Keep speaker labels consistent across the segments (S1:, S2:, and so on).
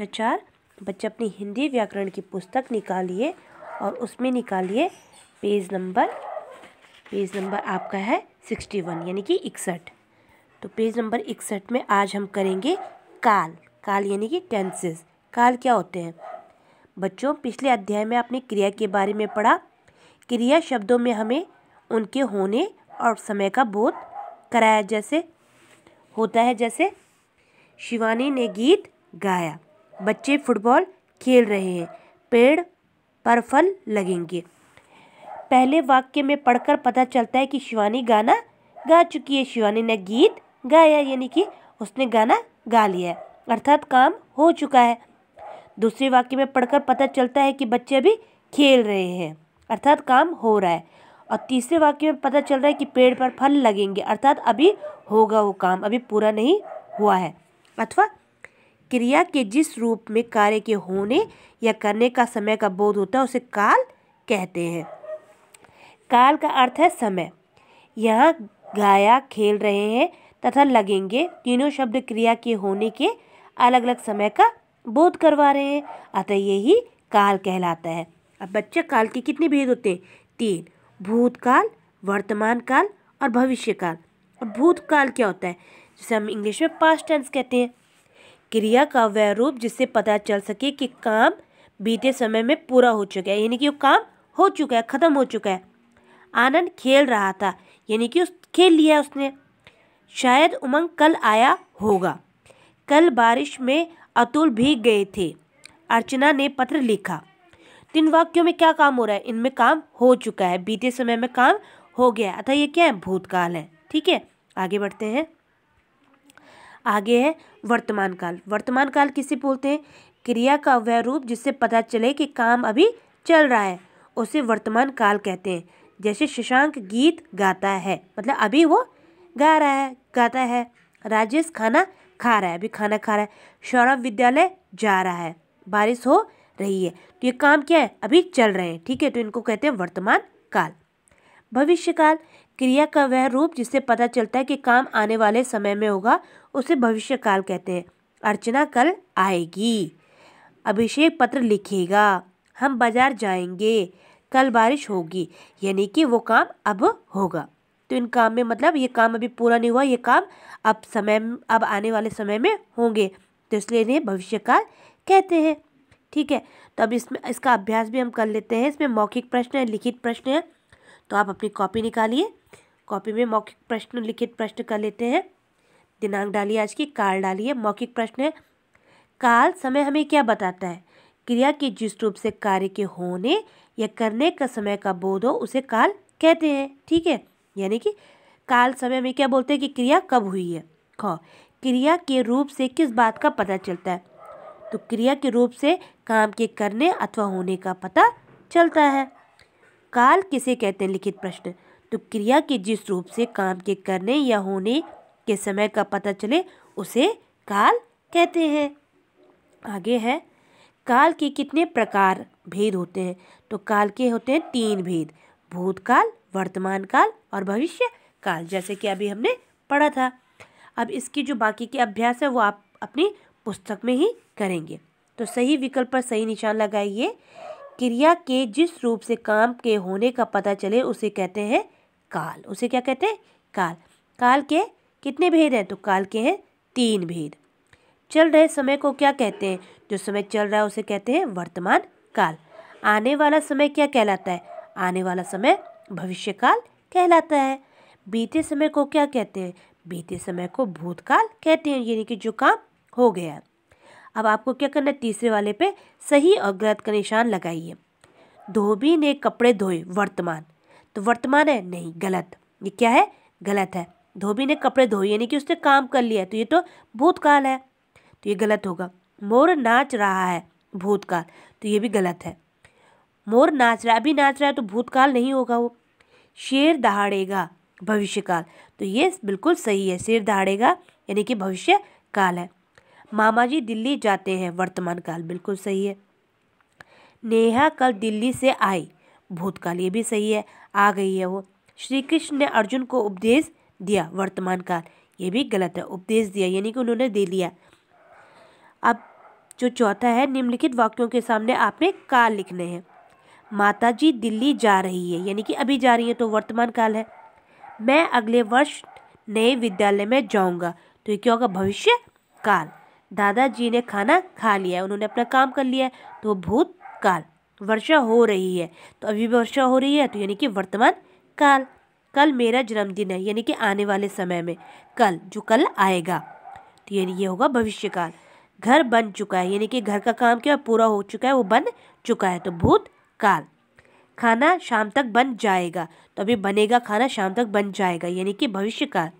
S1: कक्षा चार बच्चे अपनी हिंदी व्याकरण की पुस्तक निकालिए और उसमें निकालिए पेज नंबर पेज नंबर आपका है सिक्सटी वन यानी कि इकसठ तो पेज नंबर इकसठ में आज हम करेंगे काल काल यानी कि टेंसेस काल क्या होते हैं बच्चों पिछले अध्याय में आपने क्रिया के बारे में पढ़ा क्रिया शब्दों में हमें उनके होने और समय का बोध कराया जैसे होता है जैसे शिवानी ने गीत गाया बच्चे फुटबॉल खेल रहे हैं पेड़ पर फल लगेंगे पहले वाक्य में पढ़कर पता चलता है कि शिवानी गाना गा चुकी है शिवानी ने गीत गाया यानी कि उसने गाना गा लिया है अर्थात काम हो चुका है दूसरे वाक्य में पढ़कर पता चलता है कि बच्चे अभी खेल रहे हैं अर्थात काम हो रहा है और तीसरे वाक्य में पता चल रहा है कि पेड़ पर फल लगेंगे अर्थात अभी होगा वो काम अभी पूरा नहीं हुआ है अथवा क्रिया के जिस रूप में कार्य के होने या करने का समय का बोध होता है उसे काल कहते हैं काल का अर्थ है समय यहाँ गाया खेल रहे हैं तथा लगेंगे तीनों शब्द क्रिया के होने के अलग अलग समय का बोध करवा रहे हैं अतः यही काल कहलाता है अब बच्चे काल के कितने भेद होते हैं तीन भूतकाल वर्तमान काल और भविष्य काल और भूतकाल क्या होता है जिसे हम इंग्लिश में पास्ट टेंस कहते हैं क्रिया का वह रूप जिससे पता चल सके कि काम बीते समय में पूरा हो चुका है यानी कि वो काम हो चुका है ख़त्म हो चुका है आनंद खेल रहा था यानी कि उस खेल लिया उसने शायद उमंग कल आया होगा कल बारिश में अतुल भीग गए थे अर्चना ने पत्र लिखा तीन वाक्यों में क्या काम हो रहा है इनमें काम हो चुका है बीते समय में काम हो गया अतः ये क्या है भूतकाल है ठीक है आगे बढ़ते हैं आगे है वर्तमान काल वर्तमान काल किसे बोलते हैं क्रिया का वह रूप जिससे पता चले कि काम अभी चल रहा है उसे वर्तमान काल कहते हैं जैसे शशांक गीत गाता है मतलब अभी वो गा रहा है गाता है राजेश खाना खा रहा है अभी खाना खा रहा है सौरभ विद्यालय जा रहा है बारिश हो रही है तो ये काम क्या है अभी चल रहे हैं ठीक है तो इनको कहते हैं वर्तमान काल भविष्यकाल क्रिया का वह रूप जिससे पता चलता है कि काम आने वाले समय में होगा उसे भविष्यकाल कहते हैं अर्चना कल आएगी अभिषेक पत्र लिखेगा हम बाजार जाएंगे कल बारिश होगी यानी कि वो काम अब होगा तो इन काम में मतलब ये काम अभी पूरा नहीं हुआ ये काम अब समय अब आने वाले समय में होंगे तो इसलिए इन्हें भविष्यकाल कहते हैं ठीक है तो अब इसमें इसका अभ्यास भी हम कर लेते हैं इसमें मौखिक प्रश्न है लिखित प्रश्न है तो आप अपनी कॉपी निकालिए कॉपी में मौखिक प्रश्न लिखित प्रश्न कर लेते हैं दिनांक डालिए आज की काल डालिए मौखिक प्रश्न है काल समय हमें क्या बताता है क्रिया के जिस रूप से कार्य के होने या करने का समय का बोध हो उसे काल कहते हैं ठीक है यानी कि काल समय में क्या बोलते हैं कि क्रिया कब हुई है ख क्रिया के रूप से किस बात का पता चलता है तो क्रिया के रूप से काम के करने अथवा होने का पता चलता है काल किसे कहते हैं लिखित प्रश्न तो क्रिया के जिस रूप से काम के करने या होने के समय का पता चले उसे काल कहते हैं आगे है काल के कितने प्रकार भेद होते हैं तो काल के होते हैं तीन भेद भूतकाल वर्तमान काल और भविष्य काल जैसे कि अभी हमने पढ़ा था अब इसकी जो बाकी के अभ्यास है वो आप अपनी पुस्तक में ही करेंगे तो सही विकल्प पर सही निशान लगाइए क्रिया के जिस रूप से काम के होने का पता चले उसे कहते हैं काल उसे क्या कहते हैं काल काल के कितने भेद हैं तो काल के हैं तीन भेद चल रहे समय को क्या कहते हैं जो समय चल रहा है उसे कहते हैं वर्तमान काल आने वाला समय क्या कहलाता है आने वाला समय भविष्य काल कहलाता है बीते समय को क्या कहते हैं बीते समय को भूतकाल कहते हैं यानी कि जो काम हो गया अब आपको क्या करना है तीसरे वाले पे सही और गलत का निशान लगाइए धोबी ने कपड़े धोए वर्तमान तो वर्तमान है नहीं गलत ये क्या है गलत है धोबी ने कपड़े धोए यानी कि उसने काम कर लिया तो ये तो भूतकाल है तो ये गलत होगा मोर नाच रहा है भूतकाल तो ये भी गलत है मोर नाच रहा है अभी नाच रहा है तो भूतकाल नहीं होगा वो शेर दहाड़ेगा भविष्यकाल तो ये बिल्कुल सही है शेर दहाड़ेगा यानी कि भविष्य काल है मामा जी दिल्ली जाते हैं वर्तमान काल बिल्कुल सही है नेहा कल दिल्ली से आई भूतकाल ये भी सही है आ गई है वो श्री कृष्ण ने अर्जुन को उपदेश दिया वर्तमान काल ये भी गलत है उपदेश दिया यानी कि उन्होंने दे लिया अब जो चौथा है निम्नलिखित वाक्यों के सामने आपने काल लिखने हैं माता जी दिल्ली जा रही है यानी कि अभी जा रही है तो वर्तमान काल है मैं अगले वर्ष नए विद्यालय में जाऊंगा तो ये क्या होगा भविष्य काल दादाजी ने खाना खा लिया उन्होंने अपना काम कर लिया तो भूत काल वर्षा हो रही है तो अभी भी वर्षा हो रही है तो यानी कि वर्तमान काल कल मेरा जन्मदिन है यानी कि आने वाले समय में कल जो कल आएगा तो यानी ये होगा भविष्यकाल घर बन चुका है यानी कि घर का काम क्या पूरा हो चुका है वो बन चुका है तो भूत काल खाना शाम तक बन जाएगा तो अभी बनेगा खाना शाम तक बन जाएगा यानी कि भविष्यकाल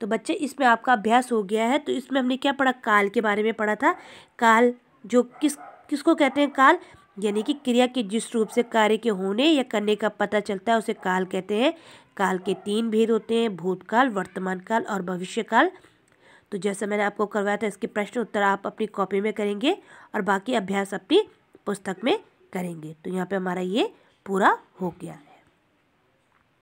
S1: तो बच्चे इसमें आपका अभ्यास हो गया है तो इसमें हमने क्या पढ़ा काल के बारे में पढ़ा था काल जो किस किसको कहते हैं काल यानी कि क्रिया के जिस रूप से कार्य के होने या करने का पता चलता है उसे काल कहते हैं काल के तीन भेद होते हैं भूतकाल वर्तमान काल और भविष्य काल तो जैसा मैंने आपको करवाया था इसके प्रश्न उत्तर आप अपनी कॉपी में करेंगे और बाकी अभ्यास अपनी पुस्तक में करेंगे तो यहाँ पे हमारा ये पूरा हो गया